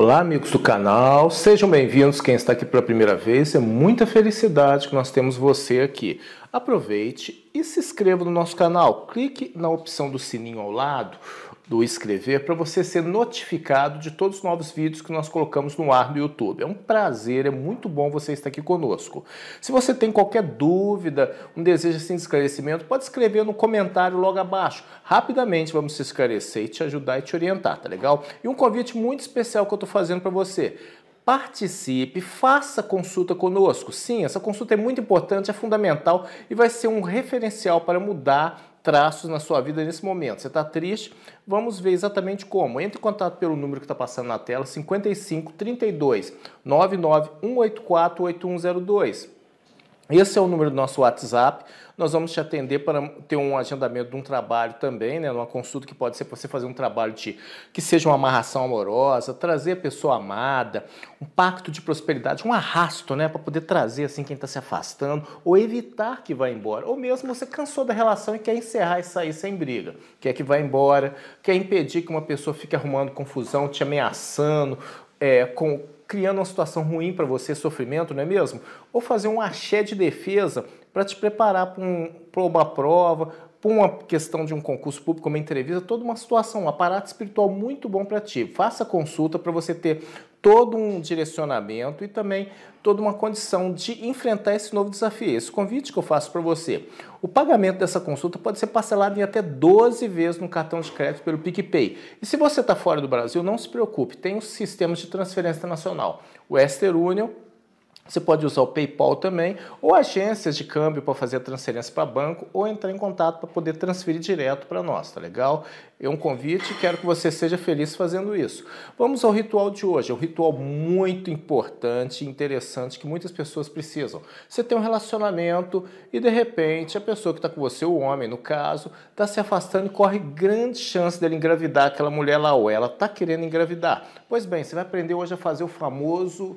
Olá, amigos do canal, sejam bem-vindos. Quem está aqui pela primeira vez, é muita felicidade que nós temos você aqui. Aproveite e se inscreva no nosso canal. Clique na opção do sininho ao lado do inscrever para você ser notificado de todos os novos vídeos que nós colocamos no ar no YouTube. É um prazer, é muito bom você estar aqui conosco. Se você tem qualquer dúvida, um desejo assim de esclarecimento, pode escrever no comentário logo abaixo. Rapidamente vamos se esclarecer e te ajudar e te orientar, tá legal? E um convite muito especial que eu estou fazendo para você participe, faça consulta conosco. Sim, essa consulta é muito importante, é fundamental e vai ser um referencial para mudar traços na sua vida nesse momento. Você está triste? Vamos ver exatamente como. Entre em contato pelo número que está passando na tela, 55 32 99 184 8102. Esse é o número do nosso WhatsApp. Nós vamos te atender para ter um agendamento de um trabalho também, né? Uma consulta que pode ser para você fazer um trabalho de que seja uma amarração amorosa, trazer a pessoa amada, um pacto de prosperidade, um arrasto, né? Para poder trazer assim quem está se afastando ou evitar que vá embora. Ou mesmo você cansou da relação e quer encerrar e sair sem briga, quer que vá embora, quer impedir que uma pessoa fique arrumando confusão, te ameaçando, é, com criando uma situação ruim para você, sofrimento, não é mesmo? Ou fazer um axé de defesa para te preparar para um, uma prova, para uma questão de um concurso público, uma entrevista, toda uma situação, um aparato espiritual muito bom para ti. Faça consulta para você ter todo um direcionamento e também toda uma condição de enfrentar esse novo desafio. Esse convite que eu faço para você. O pagamento dessa consulta pode ser parcelado em até 12 vezes no cartão de crédito pelo PicPay. E se você está fora do Brasil, não se preocupe, tem os sistemas de transferência internacional, o Western Union você pode usar o PayPal também, ou agências de câmbio para fazer a transferência para banco, ou entrar em contato para poder transferir direto para nós, tá legal? É um convite, quero que você seja feliz fazendo isso. Vamos ao ritual de hoje, é um ritual muito importante e interessante que muitas pessoas precisam. Você tem um relacionamento e de repente a pessoa que está com você, o homem no caso, está se afastando e corre grande chance dele engravidar aquela mulher lá ou ela está querendo engravidar. Pois bem, você vai aprender hoje a fazer o famoso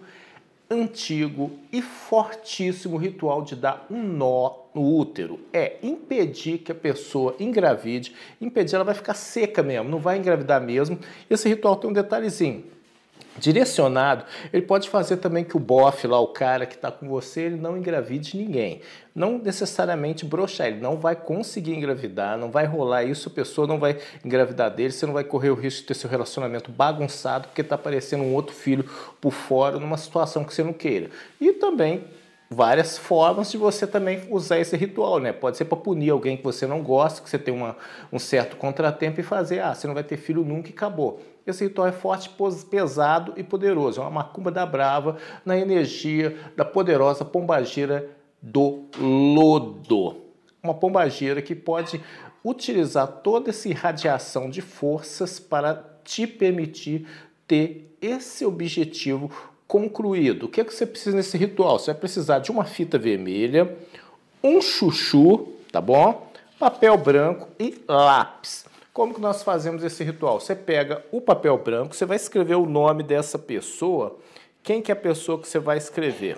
antigo e fortíssimo ritual de dar um nó no útero. É impedir que a pessoa engravide, impedir, ela vai ficar seca mesmo, não vai engravidar mesmo. Esse ritual tem um detalhezinho direcionado, ele pode fazer também que o bofe lá, o cara que está com você, ele não engravide ninguém. Não necessariamente broxar, ele não vai conseguir engravidar, não vai rolar isso, a pessoa não vai engravidar dele, você não vai correr o risco de ter seu relacionamento bagunçado porque está aparecendo um outro filho por fora numa situação que você não queira. E também várias formas de você também usar esse ritual, né? Pode ser para punir alguém que você não gosta, que você tem uma, um certo contratempo e fazer, ah, você não vai ter filho nunca e acabou. Esse ritual é forte, pesado e poderoso. É uma macumba da brava na energia da poderosa pombagira do lodo. Uma pombagira que pode utilizar toda essa irradiação de forças para te permitir ter esse objetivo concluído. O que é que você precisa nesse ritual? Você vai precisar de uma fita vermelha, um chuchu, tá bom? Papel branco e lápis. Como que nós fazemos esse ritual? Você pega o papel branco, você vai escrever o nome dessa pessoa. Quem que é a pessoa que você vai escrever?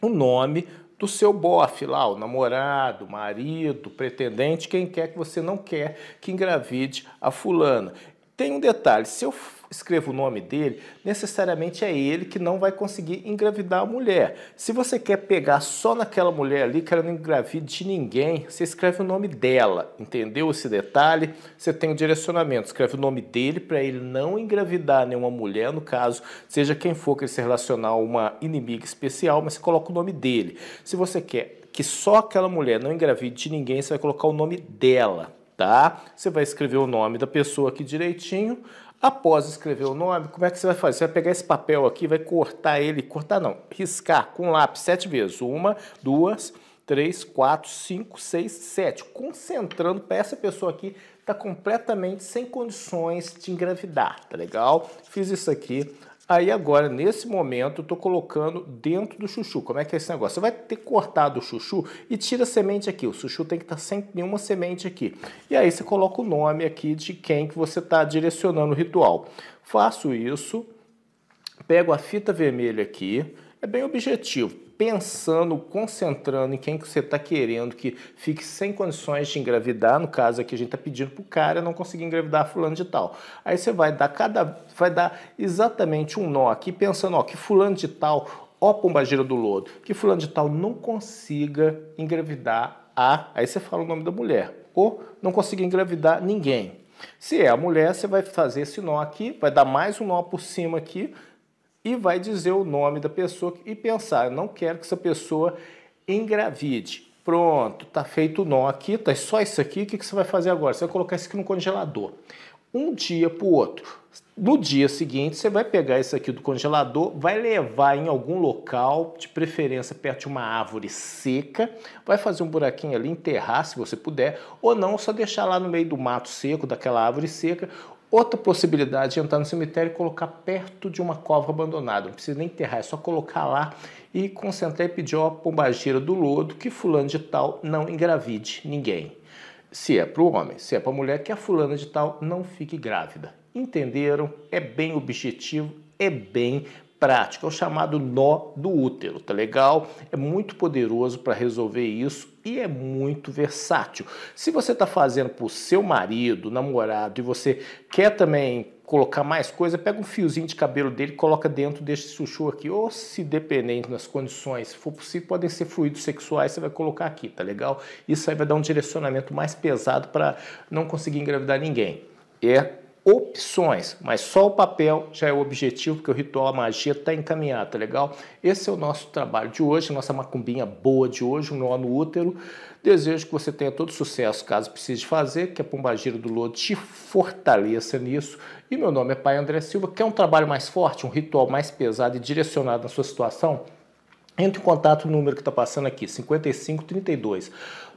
O nome do seu bofe lá, o namorado, marido, pretendente, quem quer que você não quer que engravide a fulana. Tem um detalhe, se eu escreva o nome dele, necessariamente é ele que não vai conseguir engravidar a mulher. Se você quer pegar só naquela mulher ali, que ela não engravide de ninguém, você escreve o nome dela, entendeu esse detalhe? Você tem o um direcionamento, escreve o nome dele para ele não engravidar nenhuma mulher, no caso, seja quem for que ele se relacionar a uma inimiga especial, mas você coloca o nome dele. Se você quer que só aquela mulher não engravide de ninguém, você vai colocar o nome dela, tá? Você vai escrever o nome da pessoa aqui direitinho, Após escrever o nome, como é que você vai fazer? Você vai pegar esse papel aqui, vai cortar ele, cortar não, riscar com lápis sete vezes. Uma, duas, três, quatro, cinco, seis, sete. Concentrando para essa pessoa aqui tá completamente sem condições de engravidar, tá legal? Fiz isso aqui Aí agora, nesse momento, eu estou colocando dentro do chuchu. Como é que é esse negócio? Você vai ter cortado o chuchu e tira a semente aqui. O chuchu tem que estar tá sem nenhuma semente aqui. E aí você coloca o nome aqui de quem que você está direcionando o ritual. Faço isso, pego a fita vermelha aqui, é bem objetivo pensando, concentrando em quem que você está querendo que fique sem condições de engravidar, no caso aqui a gente está pedindo para o cara não conseguir engravidar fulano de tal. Aí você vai dar cada, vai dar exatamente um nó aqui pensando, ó, que fulano de tal, ó pombagira do lodo, que fulano de tal não consiga engravidar a, aí você fala o nome da mulher, ou não consiga engravidar ninguém. Se é a mulher, você vai fazer esse nó aqui, vai dar mais um nó por cima aqui, e vai dizer o nome da pessoa e pensar, não quero que essa pessoa engravide. Pronto, tá feito o nó aqui, tá só isso aqui, o que, que você vai fazer agora? Você vai colocar isso aqui no congelador. Um dia para o outro. No dia seguinte, você vai pegar isso aqui do congelador, vai levar em algum local, de preferência perto de uma árvore seca, vai fazer um buraquinho ali, enterrar se você puder, ou não, só deixar lá no meio do mato seco, daquela árvore seca, Outra possibilidade é entrar no cemitério e colocar perto de uma cova abandonada. Não precisa nem enterrar, é só colocar lá e concentrar e pedir a pombagira do lodo que fulano de tal não engravide ninguém. Se é para o homem, se é para a mulher, que a fulana de tal não fique grávida. Entenderam? É bem objetivo, é bem prática, é o chamado nó do útero, tá legal? É muito poderoso para resolver isso e é muito versátil. Se você está fazendo para o seu marido, namorado e você quer também colocar mais coisa, pega um fiozinho de cabelo dele, coloca dentro deste chuchu aqui, ou se dependendo das condições, se for possível, podem ser fluidos sexuais, você vai colocar aqui, tá legal? Isso aí vai dar um direcionamento mais pesado para não conseguir engravidar ninguém. É opções, mas só o papel já é o objetivo, porque o ritual, a magia está encaminhado, tá legal? Esse é o nosso trabalho de hoje, nossa macumbinha boa de hoje, o um nó no útero. Desejo que você tenha todo sucesso, caso precise fazer, que a Pombagira do Lodo te fortaleça nisso. E meu nome é Pai André Silva. Quer um trabalho mais forte, um ritual mais pesado e direcionado na sua situação? Entre em contato no número que está passando aqui, 55 32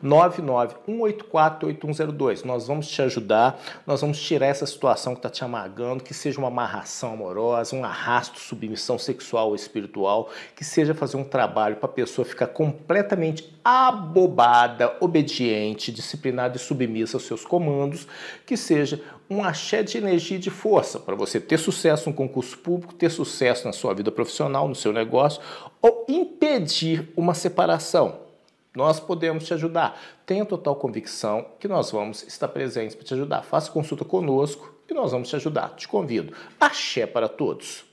991848102. Nós vamos te ajudar, nós vamos tirar essa situação que está te amargando, que seja uma amarração amorosa, um arrasto, submissão sexual ou espiritual, que seja fazer um trabalho para a pessoa ficar completamente abobada, obediente, disciplinada e submissa aos seus comandos, que seja um axé de energia e de força para você ter sucesso no concurso público, ter sucesso na sua vida profissional, no seu negócio ou impedir uma separação. Nós podemos te ajudar. Tenha total convicção que nós vamos estar presentes para te ajudar. Faça consulta conosco e nós vamos te ajudar. Te convido. Axé para todos.